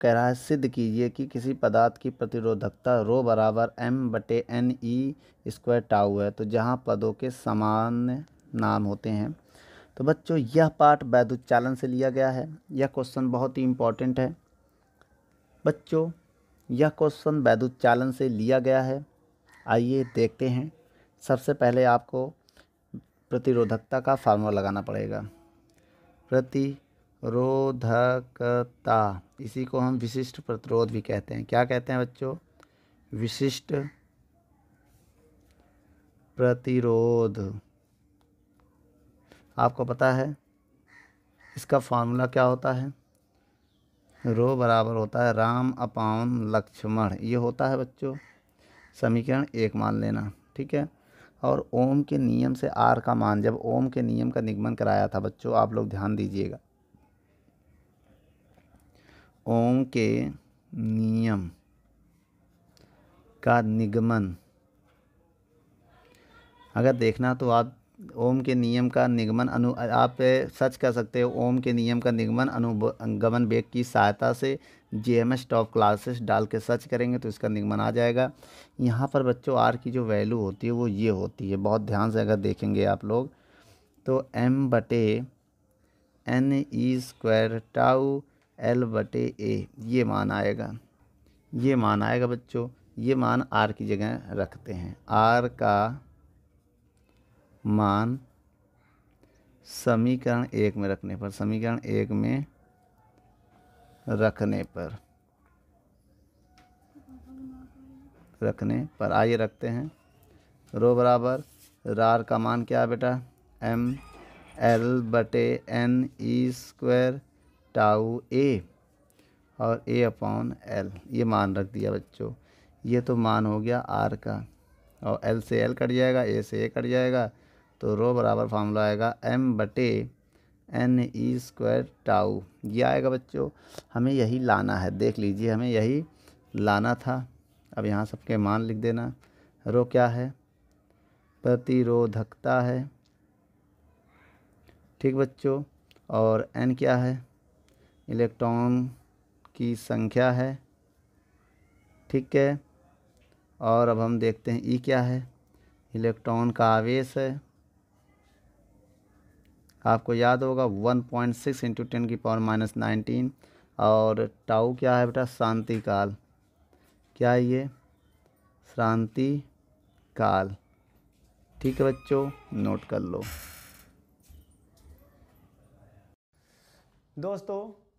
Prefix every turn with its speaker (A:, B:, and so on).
A: कह रहा है सिद्ध कीजिए कि किसी पदार्थ की प्रतिरोधकता रो बराबर एम बटे एन ई स्क्वायर टाउ है तो जहाँ पदों के सामान्य नाम होते हैं तो बच्चों यह पाठ वैद उच्चालन से लिया गया है यह क्वेश्चन बहुत ही इम्पॉर्टेंट है बच्चों यह क्वेश्चन वैद उच्चालन से लिया गया है आइए देखते हैं सबसे पहले आपको प्रतिरोधकता का फार्मूला लगाना पड़ेगा प्रति रोधकता इसी को हम विशिष्ट प्रतिरोध भी कहते हैं क्या कहते हैं बच्चों विशिष्ट प्रतिरोध आपको पता है इसका फार्मूला क्या होता है रो बराबर होता है राम अपान लक्ष्मण ये होता है बच्चों समीकरण एक मान लेना ठीक है और ओम के नियम से आर का मान जब ओम के नियम का निगमन कराया था बच्चों आप लोग ध्यान दीजिएगा ओम के नियम का निगमन अगर देखना तो आप ओम के नियम का निगमन अनु आप सर्च कर सकते हो ओम के नियम का निगमन अनुगमन वेग की सहायता से J M S top classes डाल के सर्च करेंगे तो इसका निगमन आ जाएगा यहाँ पर बच्चों आर की जो वैल्यू होती है वो ये होती है बहुत ध्यान से अगर देखेंगे आप लोग तो एम बटे n e square tau l बटे ए ये मान आएगा ये मान आएगा बच्चों ये मान आर की जगह रखते हैं आर का मान समीकरण एक में रखने पर समीकरण एक में रखने पर रखने पर आइए रखते हैं रो बराबर रार का मान क्या है बेटा एम एल बटे n e square tau a और ए अपॉन एल ये मान रख दिया बच्चों ये तो मान हो गया आर का और एल से एल कट जाएगा ए से ए कट जाएगा तो रो बराबर फार्मूला आएगा एम बटे एन ई स्क्वायर टाऊ ये आएगा बच्चों हमें यही लाना है देख लीजिए हमें यही लाना था अब यहाँ सबके मान लिख देना रो क्या है प्रतिरोधकता है ठीक बच्चों और एन क्या है इलेक्ट्रॉन की संख्या है ठीक है और अब हम देखते हैं ई क्या है इलेक्ट्रॉन का आवेश है आपको याद होगा one point six into ten की पावर माइनस नाइनटीन और टाऊ क्या है बेटा शांति काल क्या ये शांति काल ठीक है बच्चों नोट कर लो
B: दोस्तों